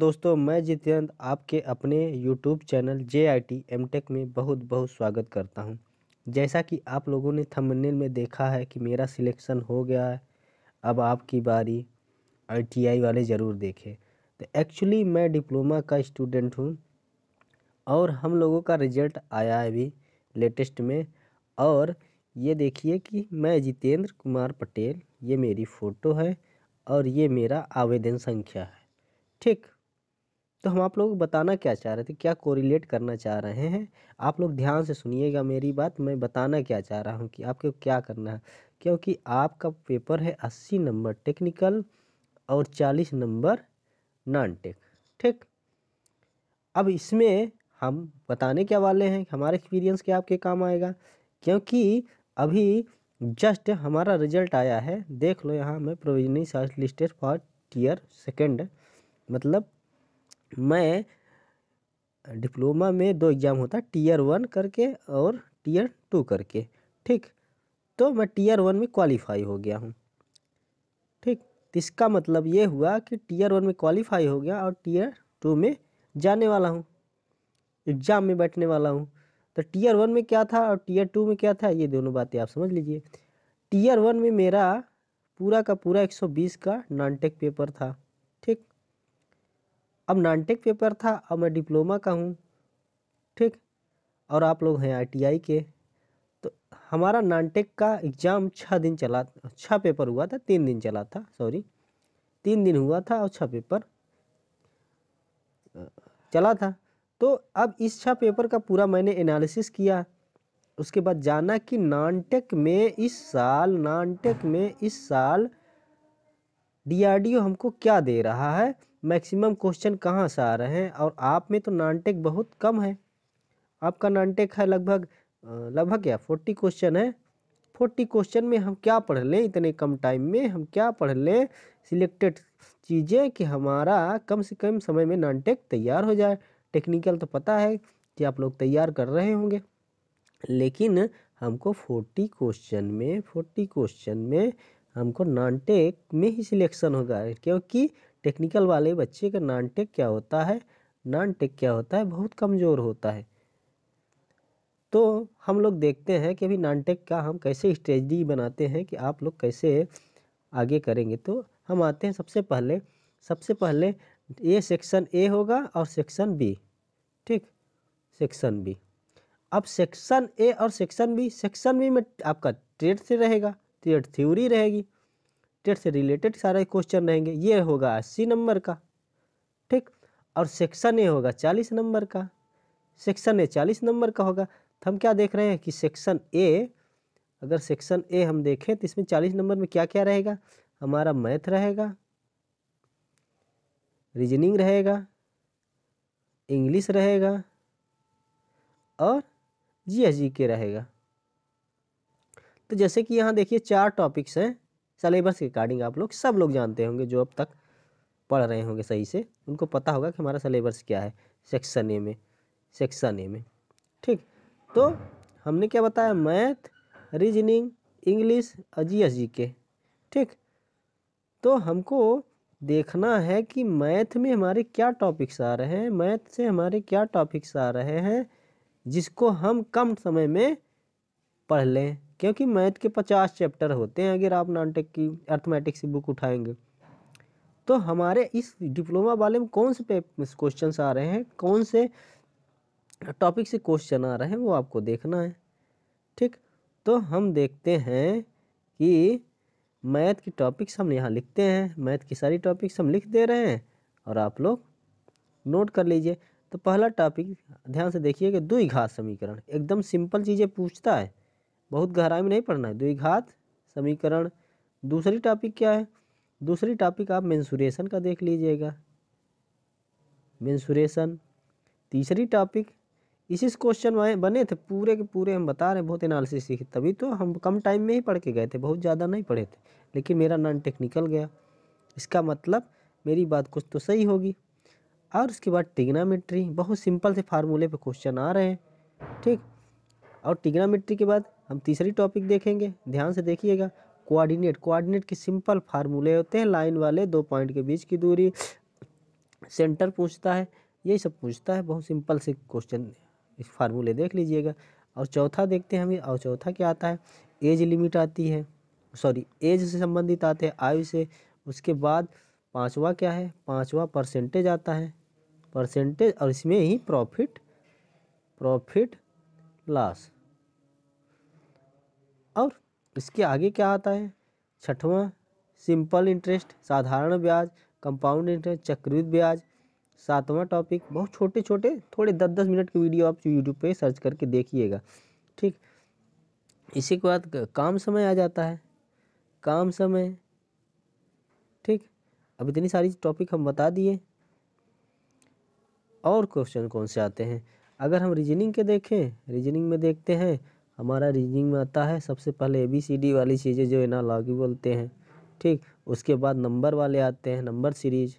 दोस्तों मैं जितेंद्र आपके अपने YouTube channel J I T M tech में बहुत बहुत स्वागत करता हूं जैसा कि आप लोगों ने थंबनेल में देखा है कि मेरा सिलेक्शन हो गया है अब आपकी बारी आई वाले ज़रूर देखें तो एक्चुअली मैं डिप्लोमा का स्टूडेंट हूं और हम लोगों का रिजल्ट आया है अभी लेटेस्ट में और ये देखिए कि मैं जितेंद्र कुमार पटेल ये मेरी फ़ोटो है और ये मेरा आवेदन संख्या है ठीक तो हम आप लोग बताना क्या चाह रहे थे क्या कोरिलेट करना चाह रहे हैं आप लोग ध्यान से सुनिएगा मेरी बात मैं बताना क्या चाह रहा हूँ कि आपको क्या करना है क्योंकि आपका पेपर है अस्सी नंबर टेक्निकल और चालीस नंबर नॉन टेक ठीक अब इसमें हम बताने क्या वाले हैं हमारे एक्सपीरियंस क्या आपके काम आएगा क्योंकि अभी जस्ट हमारा रिजल्ट आया है देख लो यहाँ मैं provisional search listed for tier second मतलब मैं डिप्लोमा में दो एग्ज़ाम होता है टीयर वन करके और टीयर टू करके ठीक तो मैं टीयर वन में क्वालिफाई हो गया हूँ ठीक तो इसका मतलब ये हुआ कि टीयर वन में क्वालिफाई हो गया और टीयर टू में जाने वाला हूँ एग्ज़ाम में बैठने वाला हूँ तो टीयर वन में क्या था और टीयर टू में क्या था ये दोनों बातें आप समझ लीजिए टीयर वन में मेरा पूरा का पूरा 120 का नॉन टेक पेपर था ठीक अब नानटेक पेपर था अब मैं डिप्लोमा का हूँ ठीक और आप लोग हैं आईटीआई के तो हमारा नानटेक का एग्ज़ाम छः दिन चला छः पेपर हुआ था तीन दिन चला था सॉरी तीन दिन हुआ था और छः पेपर चला था तो अब इस छः पेपर का पूरा मैंने एनालिसिस किया उसके बाद जाना कि नानटेक में इस साल नानटेक में इस साल डीआरडीओ हमको क्या दे रहा है मैक्सिमम क्वेश्चन कहाँ से आ रहे हैं और आप में तो नानटेक बहुत कम है आपका नानटेक है लगभग लगभग क्या फोर्टी क्वेश्चन है फोर्टी क्वेश्चन में हम क्या पढ़ लें इतने कम टाइम में हम क्या पढ़ लें सिलेक्टेड चीज़ें कि हमारा कम से कम समय में नानटेक तैयार हो जाए टेक्निकल तो पता है कि आप लोग तैयार कर रहे होंगे लेकिन हमको फोर्टी क्वेश्चन में फोर्टी क्वेश्चन में हमको नानटेक में ही सिलेक्शन होगा क्योंकि टेक्निकल वाले बच्चे का नॉन टेक क्या होता है नॉन टेक क्या होता है बहुत कमज़ोर होता है तो हम लोग देखते हैं कि अभी नॉन टेक का हम कैसे स्ट्रेटजी बनाते हैं कि आप लोग कैसे आगे करेंगे तो हम आते हैं सबसे पहले सबसे पहले ये सेक्शन ए होगा और सेक्शन बी ठीक सेक्शन बी अब सेक्शन ए और सेक्शन बी सेक्शन बी में आपका ट्रेड से रहेगा ट्रेड थ्योरी रहेगी रिलेटेड से रिलेटेड सारे क्वेश्चन रहेंगे ये होगा अस्सी नंबर का ठीक और सेक्शन ए होगा चालीस नंबर का सेक्शन ए चालीस नंबर का होगा तो हम क्या देख रहे हैं कि सेक्शन ए अगर सेक्शन ए हम देखें तो इसमें चालीस नंबर में क्या क्या रहेगा हमारा मैथ रहेगा रीजनिंग रहेगा इंग्लिश रहेगा और जी के रहेगा तो जैसे कि यहाँ देखिए चार टॉपिक्स हैं सलेबस के अकॉर्डिंग आप लोग सब लोग जानते होंगे जो अब तक पढ़ रहे होंगे सही से उनको पता होगा कि हमारा सलेबस क्या है सेक्शन ए में सेक्शन ए में ठीक तो हमने क्या बताया मैथ रीजनिंग इंग्लिश और जी एस जी के ठीक तो हमको देखना है कि मैथ में हमारे क्या टॉपिक्स आ रहे हैं मैथ से हमारे क्या टॉपिक्स आ रहे हैं जिसको हम कम समय में पढ़ लें क्योंकि मैथ के पचास चैप्टर होते हैं अगर आप नानटेक की अर्थमेटिक्स की बुक उठाएंगे तो हमारे इस डिप्लोमा वाले में कौन से क्वेश्चन आ रहे हैं कौन से टॉपिक से क्वेश्चन आ रहे हैं वो आपको देखना है ठीक तो हम देखते हैं कि मैथ की टॉपिक्स हम यहाँ लिखते हैं मैथ की सारी टॉपिक्स हम लिख दे रहे हैं और आप लोग नोट कर लीजिए तो पहला टॉपिक ध्यान से देखिए कि घात समीकरण एकदम सिंपल चीज़ें पूछता है बहुत गहराई में नहीं पढ़ना है द्विघात समीकरण दूसरी टॉपिक क्या है दूसरी टॉपिक आप मेंसुरेशन का देख लीजिएगा मेंसुरेशन तीसरी टॉपिक इसी क्वेश्चन में बने थे पूरे के पूरे हम बता रहे हैं बहुत एनालिसिस सीखे तभी तो हम कम टाइम में ही पढ़ के गए थे बहुत ज़्यादा नहीं पढ़े थे लेकिन मेरा नॉन टेक्निकल गया इसका मतलब मेरी बात कुछ तो सही होगी और उसके बाद टिग्नामेट्री बहुत सिंपल से फार्मूले पे क्वेश्चन आ रहे हैं ठीक और टिग्नामेट्री के बाद हम तीसरी टॉपिक देखेंगे ध्यान से देखिएगा कोऑर्डिनेट कोऑर्डिनेट के सिंपल फार्मूले होते हैं लाइन वाले दो पॉइंट के बीच की दूरी सेंटर पूछता है यही सब पूछता है बहुत सिंपल से क्वेश्चन इस फार्मूले देख लीजिएगा और चौथा देखते हैं हमें और चौथा क्या आता है एज लिमिट आती है सॉरी एज से संबंधित आते हैं आयु से उसके बाद पाँचवा क्या है पाँचवा परसेंटेज आता है परसेंटेज और इसमें ही प्रॉफिट प्रॉफिट लॉस और इसके आगे क्या आता है छठवां सिंपल इंटरेस्ट साधारण ब्याज कंपाउंड इंटरेस्ट चक्रवृद्ध ब्याज सातवां टॉपिक बहुत छोटे छोटे थोड़े दस दस मिनट की वीडियो आप यूट्यूब पे सर्च करके देखिएगा ठीक इसी के बाद काम समय आ जाता है काम समय ठीक अब इतनी सारी टॉपिक हम बता दिए और क्वेश्चन कौन से आते हैं अगर हम रीजनिंग के देखें रीजनिंग में देखते हैं हमारा रीजनिंग में आता है सबसे पहले ए बी सी डी वाली चीज़ें जो है ना लागू बोलते हैं ठीक उसके बाद नंबर वाले आते हैं नंबर सीरीज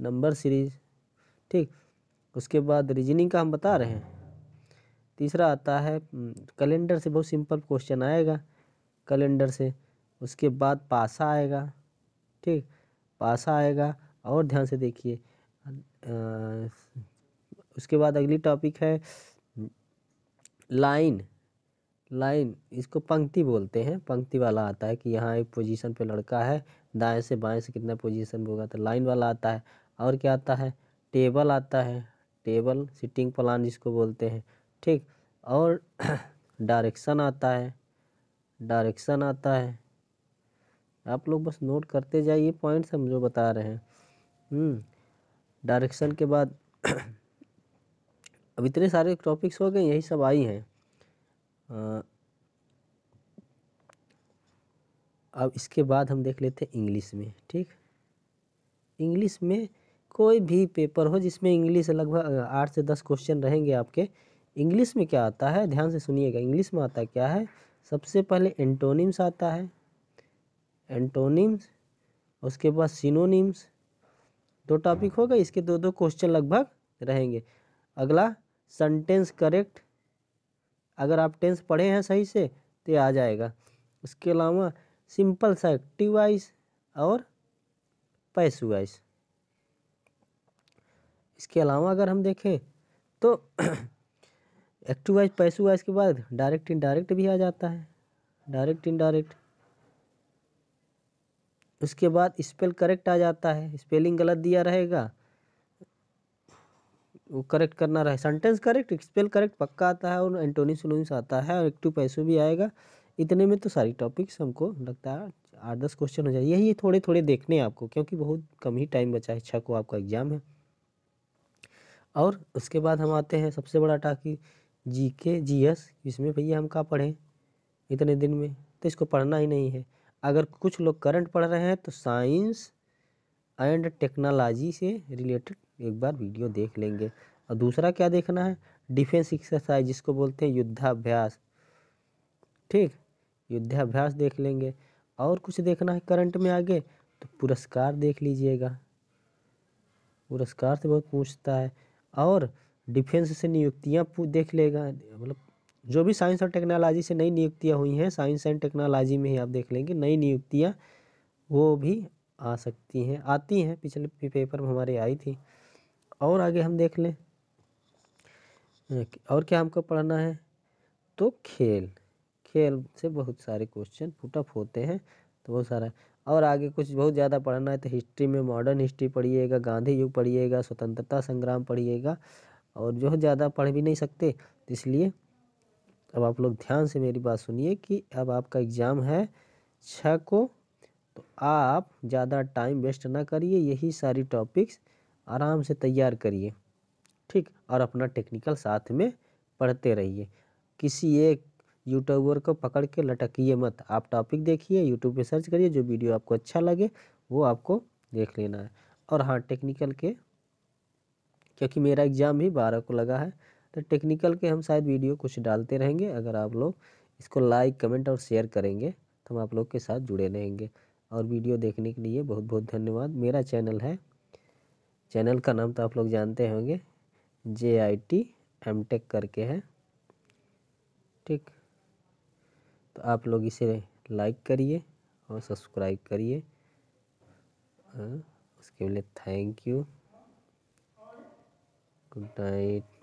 नंबर सीरीज ठीक उसके बाद रीजनिंग का हम बता रहे हैं तीसरा आता है कैलेंडर हम्म, से बहुत सिंपल क्वेश्चन आएगा कैलेंडर से उसके बाद पासा आएगा ठीक पासा आएगा और ध्यान से देखिए उसके बाद अगली टॉपिक है लाइन लाइन इसको पंक्ति बोलते हैं पंक्ति वाला आता है कि यहाँ एक पोजीशन पे लड़का है दाएं से बाएं से कितना पोजीशन होगा तो लाइन वाला आता है और क्या आता है टेबल आता है टेबल सिटिंग प्लान जिसको बोलते हैं ठीक और डायरेक्शन आता है डायरेक्शन आता है आप लोग बस नोट करते जाइए पॉइंट्स हम जो बता रहे हैं डायरेक्शन हम्म, के बाद अब इतने सारे टॉपिक्स हो गए यही सब आई हैं अब इसके बाद हम देख लेते हैं इंग्लिश में ठीक इंग्लिश में कोई भी पेपर हो जिसमें इंग्लिश लगभग आठ से दस क्वेश्चन रहेंगे आपके इंग्लिश में क्या आता है ध्यान से सुनिएगा इंग्लिश में आता क्या है सबसे पहले एंटोनिम्स आता है एंटोनिम्स उसके बाद सिनोनिम्स दो टॉपिक होगा इसके दो दो क्वेश्चन लगभग रहेंगे अगला सेंटेंस करेक्ट अगर आप टेंस पढ़े हैं सही से तो आ जाएगा इसके अलावा सिंपल सा एक्टिव वाइस और पैस वाइस इसके अलावा अगर हम देखें तो एक्टिव वाइज पैसु वाइज के बाद डायरेक्ट इनडायरेक्ट भी आ जाता है डायरेक्ट इनडायरेक्ट उसके बाद स्पेल करेक्ट आ जाता है स्पेलिंग गलत दिया रहेगा वो करेक्ट करना रहा है सेंटेंस करेक्ट स्पेल करेक्ट पक्का आता है और एंटोनी सुलोनिस आता है और एक्टिव पैसो भी आएगा इतने में तो सारी टॉपिक्स हमको लगता है आठ दस क्वेश्चन हो जाए यही थोड़े थोड़े देखने हैं आपको क्योंकि बहुत कम ही टाइम बचा है छः को आपका एग्ज़ाम है और उसके बाद हम आते हैं सबसे बड़ा टाकी जी के जी एस इसमें भैया हम कहाँ पढ़ें इतने दिन में तो इसको पढ़ना ही नहीं है अगर कुछ लोग करंट पढ़ रहे हैं तो साइंस एंड टेक्नोलॉजी से रिलेटेड एक बार वीडियो देख लेंगे और दूसरा क्या देखना है डिफेंस एक्सरसाइज जिसको बोलते हैं युद्धाभ्यास ठीक युद्धाभ्यास देख लेंगे और कुछ देखना है करंट में आगे तो पुरस्कार देख लीजिएगा पुरस्कार से बहुत पूछता है और डिफेंस से नियुक्तियाँ देख लेगा मतलब जो भी साइंस और टेक्नोलॉजी से नई नियुक्तियाँ हुई हैं साइंस एंड टेक्नोलॉजी में ही आप देख लेंगे नई नियुक्तियाँ वो भी आ सकती हैं आती हैं पिछले पेपर में हमारे आई थी और आगे हम देख लें और क्या हमको पढ़ना है तो खेल खेल से बहुत सारे क्वेश्चन पुटअप होते हैं तो बहुत सारा और आगे कुछ बहुत ज़्यादा पढ़ना है तो हिस्ट्री में मॉडर्न हिस्ट्री पढ़िएगा गांधी युग पढ़िएगा स्वतंत्रता संग्राम पढ़िएगा और जो ज़्यादा पढ़ भी नहीं सकते तो इसलिए अब आप लोग ध्यान से मेरी बात सुनिए कि अब आपका एग्ज़ाम है छः को तो आप ज़्यादा टाइम वेस्ट ना करिए यही सारी टॉपिक्स आराम से तैयार करिए ठीक और अपना टेक्निकल साथ में पढ़ते रहिए किसी एक यूट्यूबर को पकड़ के लटकिए मत आप टॉपिक देखिए यूट्यूब पे सर्च करिए जो वीडियो आपको अच्छा लगे वो आपको देख लेना है और हाँ टेक्निकल के क्योंकि मेरा एग्ज़ाम भी बारह को लगा है तो टेक्निकल के हम शायद वीडियो कुछ डालते रहेंगे अगर आप लोग इसको लाइक कमेंट और शेयर करेंगे तो हम आप लोग के साथ जुड़े रहेंगे और वीडियो देखने के लिए बहुत बहुत धन्यवाद मेरा चैनल है चैनल का नाम तो आप लोग जानते होंगे J I T M tech करके है ठीक तो आप लोग इसे लाइक करिए और सब्सक्राइब करिए हाँ, उसके लिए थैंक यू गुड नाइट